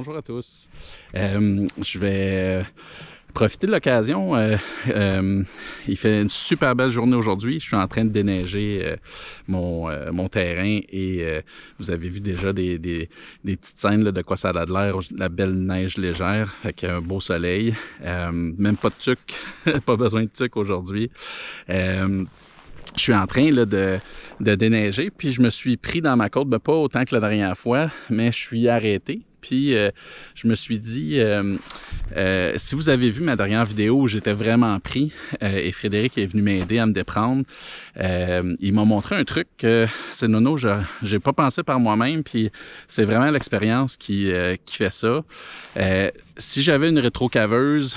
Bonjour à tous. Euh, je vais euh, profiter de l'occasion. Euh, il fait une super belle journée aujourd'hui. Je suis en train de déneiger mon, mon terrain et vous avez vu déjà des, petites scènes de quoi ça a de l'air, la belle neige légère avec un beau soleil. même pas de tuc, pas besoin de tuc aujourd'hui je suis en train là, de, de, déneiger, puis je me suis pris dans ma côte, mais ben, pas autant que la dernière fois, mais je suis arrêté. Puis euh, je me suis dit, euh, euh, si vous avez vu ma dernière vidéo où j'étais vraiment pris et Frédéric est venu m'aider à me déprendre, il m'a montré un truc que c'est Nono, j'ai pas pensé par moi-même, puis c'est vraiment l'expérience qui, qui fait ça si j'avais une rétrocaveuse,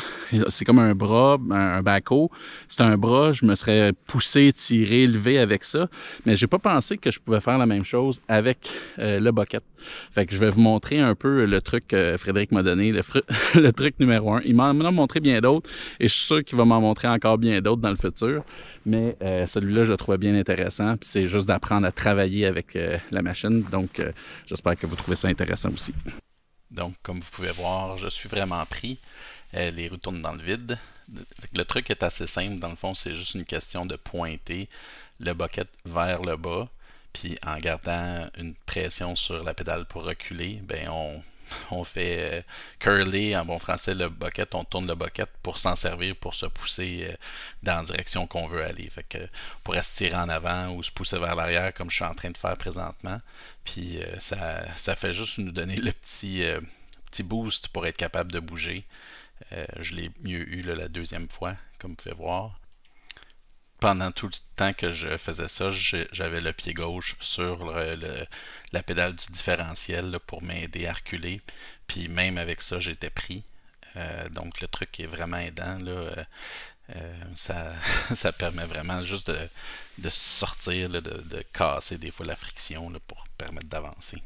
c'est comme un bras, un, baco. C'est un bras, je me serais poussé, tiré, levé avec ça. Mais j'ai pas pensé que je pouvais faire la même chose avec euh, le bucket. Fait que je vais vous montrer un peu le truc que Frédéric m'a donné, le, truc numéro un. Il m'en a montré bien d'autres et je suis sûr qu'il va m'en montrer encore bien d'autres dans le futur. Mais euh, celui-là, je le trouve bien intéressant. c'est juste d'apprendre à travailler avec euh, la machine. Donc, j'espère que vous trouvez ça intéressant aussi. Donc, comme vous pouvez voir, je suis vraiment pris. Euh, les roues tournent dans le vide. Le truc est assez simple. Dans le fond, c'est juste une question de pointer le bucket vers le bas. Puis en gardant une pression sur la pédale pour reculer, ben on, on fait euh, curly curler en bon français le bucket, on tourne le bucket pour s'en servir pour se pousser euh, dans la direction qu'on veut aller. Fait que pourrait se tirer en avant ou se pousser vers l'arrière comme je suis en train de faire présentement. Puis euh, ça, ça, fait juste nous donner le petit, petit boost pour être capable de bouger. je l'ai mieux eu la deuxième fois, comme vous pouvez voir pendant tout le temps que je faisais ça, j'avais le pied gauche sur la pédale du différentiel pour m'aider à reculer. Puis même avec ça, j'étais pris. Euh, donc le truc est vraiment aidant. Euh, ça, ça permet vraiment juste de, sortir, de, casser des fois la friction pour permettre d'avancer.